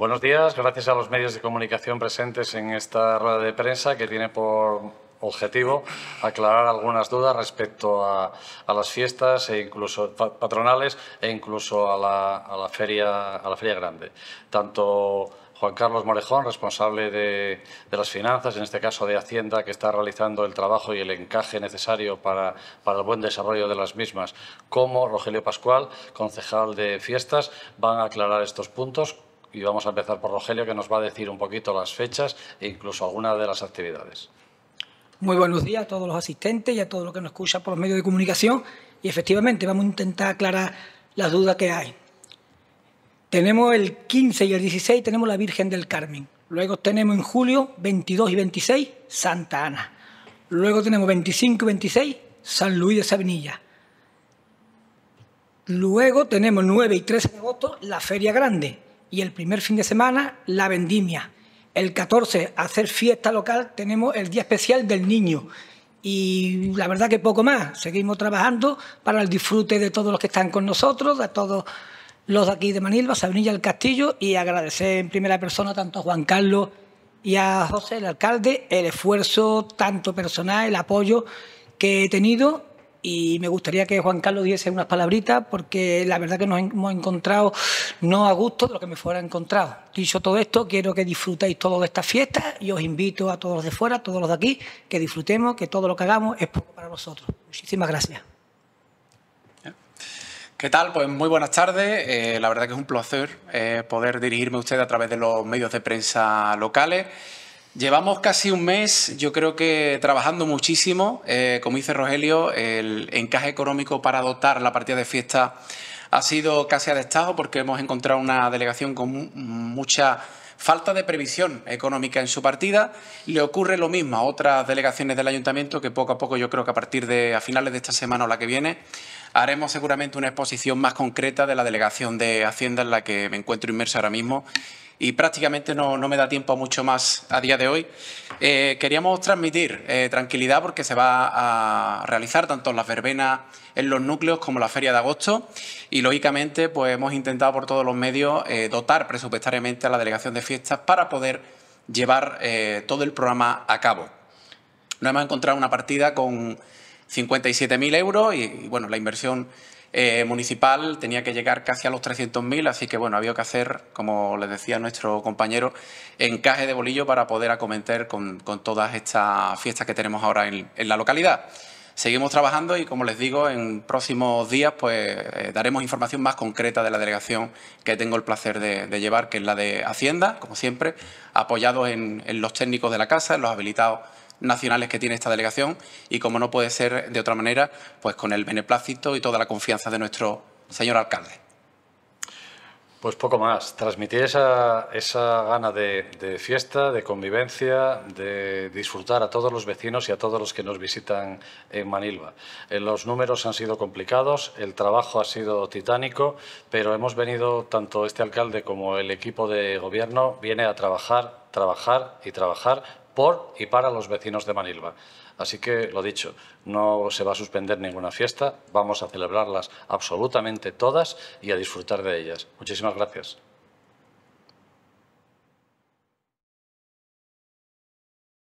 Buenos días. Gracias a los medios de comunicación presentes en esta rueda de prensa que tiene por objetivo aclarar algunas dudas respecto a, las fiestas e incluso patronales e incluso a la, feria, a la feria grande. Tanto Juan Carlos Morejón, responsable de, las finanzas, en este caso de Hacienda, que está realizando el trabajo y el encaje necesario para, para, el buen desarrollo de las mismas, como Rogelio Pascual, concejal de fiestas, van a aclarar estos puntos y vamos a empezar por Rogelio, que nos va a decir un poquito las fechas e incluso algunas de las actividades. Muy buenos días a todos los asistentes y a todos los que nos escucha por los medios de comunicación. Y efectivamente, vamos a intentar aclarar las dudas que hay. Tenemos el 15 y el 16, tenemos la Virgen del Carmen. Luego tenemos en julio 22 y 26, Santa Ana. Luego tenemos 25 y 26, San Luis de Sabinilla. Luego tenemos 9 y 13 de agosto, la Feria Grande y el primer fin de semana la vendimia. El 14, hacer fiesta local, tenemos el día especial del niño. Y la verdad que poco más, seguimos trabajando para el disfrute de todos los que están con nosotros, de todos los de aquí de Manilva, Sabinilla del Castillo, y agradecer en primera persona tanto a Juan Carlos y a José, el alcalde, el esfuerzo tanto personal, el apoyo que he tenido y me gustaría que Juan Carlos diese unas palabritas porque la verdad que nos hemos encontrado no a gusto de lo que me fuera encontrado. Dicho todo esto, quiero que disfrutéis todos de esta fiesta y os invito a todos los de fuera, a todos los de aquí, que disfrutemos, que todo lo que hagamos es poco para nosotros. Muchísimas gracias. ¿Qué tal? Pues muy buenas tardes. Eh, la verdad que es un placer eh, poder dirigirme a usted a través de los medios de prensa locales. Llevamos casi un mes, yo creo que trabajando muchísimo. Eh, como dice Rogelio, el encaje económico para dotar la partida de fiesta ha sido casi a porque hemos encontrado una delegación con mucha falta de previsión económica en su partida. Le ocurre lo mismo a otras delegaciones del ayuntamiento que poco a poco yo creo que a partir de a finales de esta semana o la que viene haremos seguramente una exposición más concreta de la delegación de Hacienda en la que me encuentro inmerso ahora mismo y prácticamente no, me da tiempo mucho más a día de hoy. Eh, queríamos transmitir eh, tranquilidad porque se va a realizar tanto las verbenas en los núcleos como la feria de agosto y lógicamente pues hemos intentado por todos los medios eh, dotar presupuestariamente a la delegación de fiestas para poder llevar todo el programa a cabo. Nos hemos encontrado una partida con 57.000 euros y, y bueno, la inversión eh, municipal tenía que llegar casi a los 300.000, así que bueno, había que hacer, como les decía nuestro compañero, encaje de bolillo para poder acometer con, todas estas fiestas que tenemos ahora en, la localidad. Seguimos trabajando y, como les digo, en próximos días pues eh, daremos información más concreta de la delegación que tengo el placer de, llevar, que es la de Hacienda, como siempre, apoyados en, en los técnicos de la casa, en los habilitados nacionales que tiene esta delegación y, como no puede ser de otra manera, pues con el beneplácito y toda la confianza de nuestro señor alcalde. Pues poco más, transmitir esa, esa gana de, fiesta, de convivencia, de disfrutar a todos los vecinos y a todos los que nos visitan en Manilva. Eh, los números han sido complicados, el trabajo ha sido titánico, pero hemos venido, tanto este alcalde como el equipo de gobierno, viene a trabajar, trabajar y trabajar por y para los vecinos de Manilva. Así que, lo dicho, no se va a suspender ninguna fiesta, vamos a celebrarlas absolutamente todas y a disfrutar de ellas. Muchísimas gracias.